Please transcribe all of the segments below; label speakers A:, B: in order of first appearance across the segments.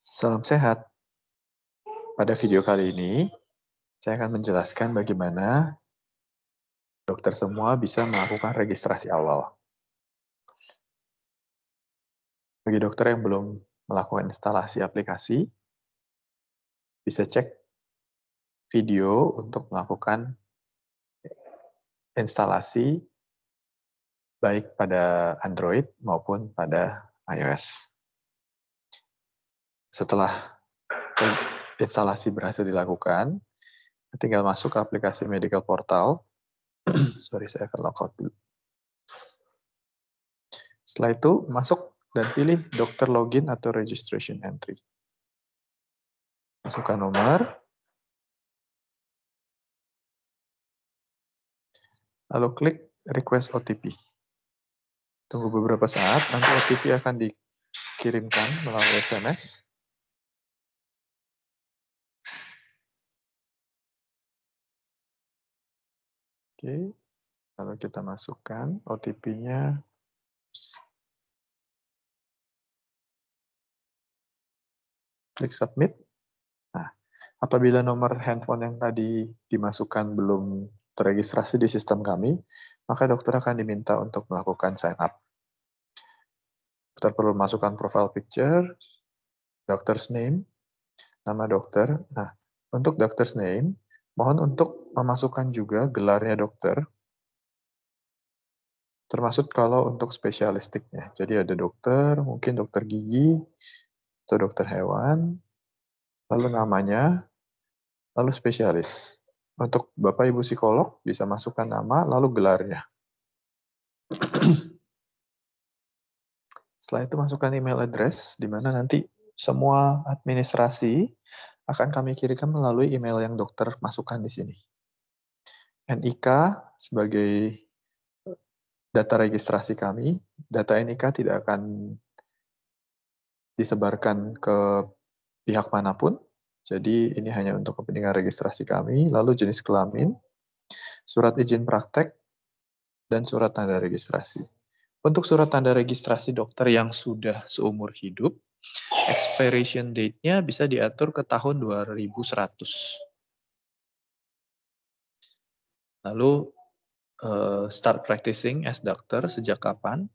A: Salam sehat. Pada video kali ini, saya akan menjelaskan bagaimana dokter semua bisa melakukan registrasi awal. Bagi dokter yang belum melakukan instalasi aplikasi, bisa cek video untuk melakukan instalasi baik pada Android maupun pada iOS. Setelah instalasi berhasil dilakukan, tinggal masuk ke aplikasi medical portal. Sorry, saya akan logout dulu. Setelah itu, masuk dan pilih dokter login atau
B: registration entry. Masukkan nomor. Lalu klik request OTP. Tunggu beberapa saat, nanti OTP akan dikirimkan melalui SMS. Oke, lalu kita masukkan OTP-nya.
A: Klik submit. Nah, apabila nomor handphone yang tadi dimasukkan belum terregistrasi di sistem kami, maka dokter akan diminta untuk melakukan sign up. Dokter perlu masukkan profile picture, dokter's name, nama dokter. Nah, untuk dokter's name, Mohon untuk memasukkan juga gelarnya dokter, termasuk kalau untuk spesialistiknya. Jadi ada dokter, mungkin dokter gigi, atau dokter hewan, lalu namanya, lalu spesialis. Untuk Bapak Ibu psikolog bisa masukkan nama lalu gelarnya. Setelah itu masukkan email address di mana nanti semua administrasi akan kami kirimkan melalui email yang dokter masukkan di sini. NIK sebagai eh, data registrasi kami, data NIK tidak akan disebarkan ke pihak manapun. Jadi ini hanya untuk kepentingan registrasi kami, lalu jenis kelamin, surat izin praktek, dan surat tanda registrasi. Untuk surat tanda registrasi dokter yang sudah seumur hidup, Expiration date-nya bisa diatur ke tahun 2100. Lalu uh, start practicing as doctor sejak kapan?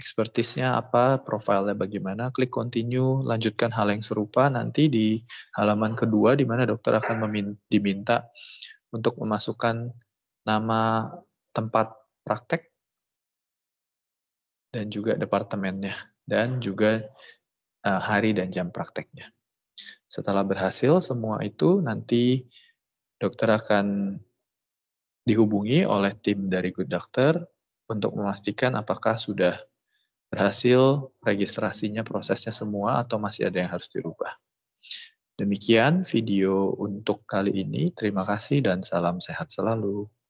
A: Expertise-nya apa, Profile-nya bagaimana, klik continue, lanjutkan hal yang serupa nanti di halaman kedua di mana dokter akan diminta untuk memasukkan nama tempat praktek dan juga departemennya dan juga eh, hari dan jam prakteknya. Setelah berhasil semua itu nanti dokter akan dihubungi oleh tim dari Good Doctor untuk memastikan apakah sudah berhasil registrasinya prosesnya semua atau masih ada yang harus dirubah. Demikian video untuk kali ini. Terima kasih dan salam sehat selalu.